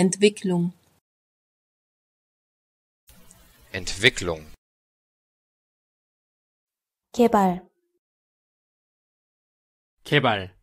Entwicklung Entwicklung 개발 개발